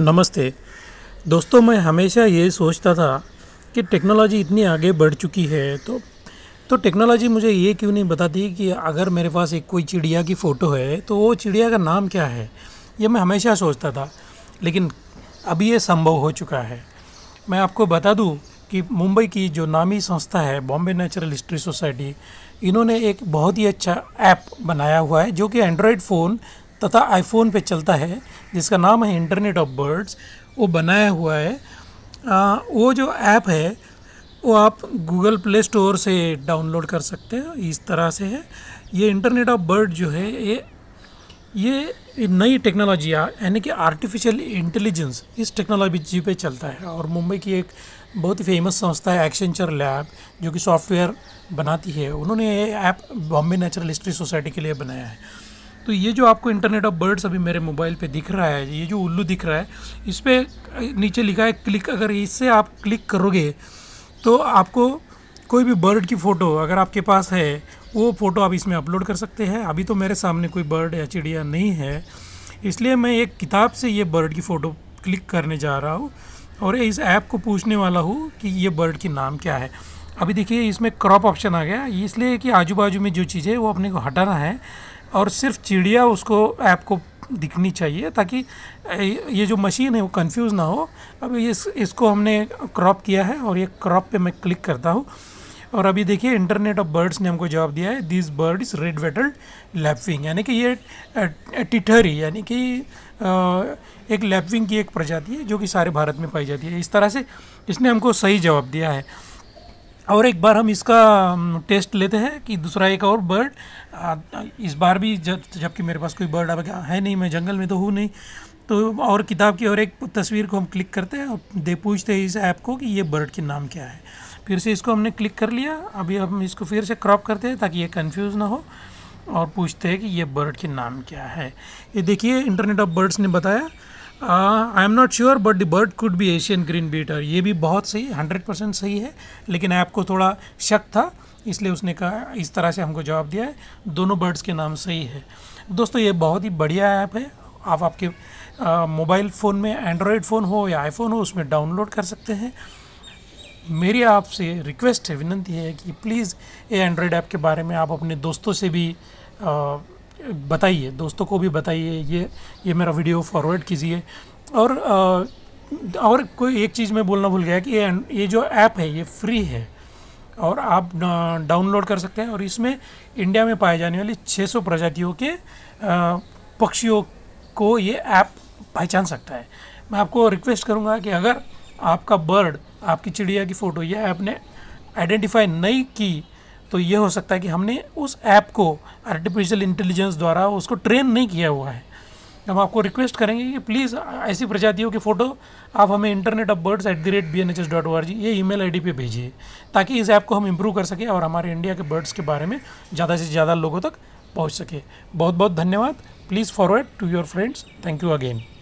नमस्ते दोस्तों मैं हमेशा ये सोचता था कि टेक्नोलॉजी इतनी आगे बढ़ चुकी है तो तो टेक्नोलॉजी मुझे ये क्यों नहीं बताती कि अगर मेरे पास एक कोई चिड़िया की फ़ोटो है तो वो चिड़िया का नाम क्या है ये मैं हमेशा सोचता था लेकिन अभी ये संभव हो चुका है मैं आपको बता दूँ कि मुंबई की जो नामी संस्था है बॉम्बे नेचुरल हिस्ट्री सोसाइटी इन्होंने एक बहुत ही अच्छा ऐप बनाया हुआ है जो कि एंड्रॉयड फ़ोन तथा आईफोन पे चलता है जिसका नाम है इंटरनेट ऑफ बर्ड्स वो बनाया हुआ है आ, वो जो ऐप है वो आप गूगल प्ले स्टोर से डाउनलोड कर सकते हो इस तरह से है ये इंटरनेट ऑफ बर्ड जो है ये ये नई टेक्नोलॉजी यानी कि आर्टिफिशियल इंटेलिजेंस इस टेक्नोलॉजी पे चलता है और मुंबई की एक बहुत ही फेमस संस्था है एक्शनचर लैब जो कि सॉफ्टवेयर बनाती है उन्होंने ये app Bombay Natural History Society के लिए बनाया है तो ये जो आपको इंटरनेट ऑफ बर्ड्स अभी मेरे मोबाइल पे दिख रहा है ये जो उल्लू दिख रहा है इस पर नीचे लिखा है क्लिक अगर इससे आप क्लिक करोगे तो आपको कोई भी बर्ड की फ़ोटो अगर आपके पास है वो फ़ोटो आप इसमें अपलोड कर सकते हैं अभी तो मेरे सामने कोई बर्ड या चिड़िया नहीं है इसलिए मैं एक किताब से ये बर्ड की फ़ोटो क्लिक करने जा रहा हूँ और इस ऐप को पूछने वाला हूँ कि ये बर्ड की नाम क्या है अभी देखिए इसमें क्रॉप ऑप्शन आ गया इसलिए कि आजू बाजू में जो चीज़ें वो अपने को हटाना है और सिर्फ चिड़िया उसको ऐप को दिखनी चाहिए ताकि ये जो मशीन है वो कंफ्यूज ना हो अब इस इसको हमने क्रॉप किया है और ये क्रॉप पे मैं क्लिक करता हूँ और अभी देखिए इंटरनेट ऑफ बर्ड्स ने हमको जवाब दिया है this bird is red wattled lapwing यानी कि ये टिठरी यानी कि एक लैपविंग की एक प्रजाति है जो कि सारे भारत में पाई जाती है इस तरह से इसने हमको सही जवाब दिया है और एक बार हम इसका टेस्ट लेते हैं कि दूसरा एक और बर्ड इस बार भी जब जबकि मेरे पास कोई बर्ड अब है नहीं मैं जंगल में तो हूँ नहीं तो और किताब की और एक तस्वीर को हम क्लिक करते हैं और दे पूछते हैं इस ऐप को कि ये बर्ड के नाम क्या है फिर से इसको हमने क्लिक कर लिया अभी हम इसको फिर से क्रॉप करते हैं ताकि ये कन्फ्यूज़ ना हो और पूछते हैं कि ये बर्ड के नाम क्या है ये देखिए इंटरनेट ऑफ बर्ड्स ने बताया I am not sure but the bird could be Asian green bee eater ये भी बहुत सही हंड्रेड परसेंट सही है लेकिन ऐप को थोड़ा शक था इसलिए उसने कहा इस तरह से हमको जवाब दिया है दोनों बर्ड्स के नाम सही है दोस्तों ये बहुत ही बढ़िया ऐप है आप आपके मोबाइल फ़ोन में एंड्रॉयड फ़ोन हो या आईफोन हो उसमें डाउनलोड कर सकते हैं मेरी आपसे रिक्वेस्ट है विनती है कि प्लीज़ ये एंड्रॉयड ऐप के बारे में आप अपने दोस्तों से भी आ, बताइए दोस्तों को भी बताइए ये ये मेरा वीडियो फॉरवर्ड कीजिए और आ, और कोई एक चीज़ मैं बोलना भूल गया कि ये ये जो ऐप है ये फ्री है और आप डाउनलोड कर सकते हैं और इसमें इंडिया में पाए जाने वाली 600 प्रजातियों के पक्षियों को ये ऐप पहचान सकता है मैं आपको रिक्वेस्ट करूँगा कि अगर आपका बर्ड आपकी चिड़िया की फ़ोटो यह ऐप ने आइडेंटिफाई नहीं की तो ये हो सकता है कि हमने उस ऐप को आर्टिफिशियल इंटेलिजेंस द्वारा उसको ट्रेन नहीं किया हुआ है हम आपको रिक्वेस्ट करेंगे कि प्लीज़ ऐसी प्रजातियों की फ़ोटो आप हमें internet of birds at the rate B N H S dot O R G ये ई मेल आई डी पर भेजिए ताकि इस ऐप को हम इम्प्रूव कर सकें और हमारे इंडिया के बर्ड्स के बारे में ज़्यादा से ज़्यादा लोगों तक पहुँच सके बहुत बहुत धन्यवाद please forward to your friends thank you again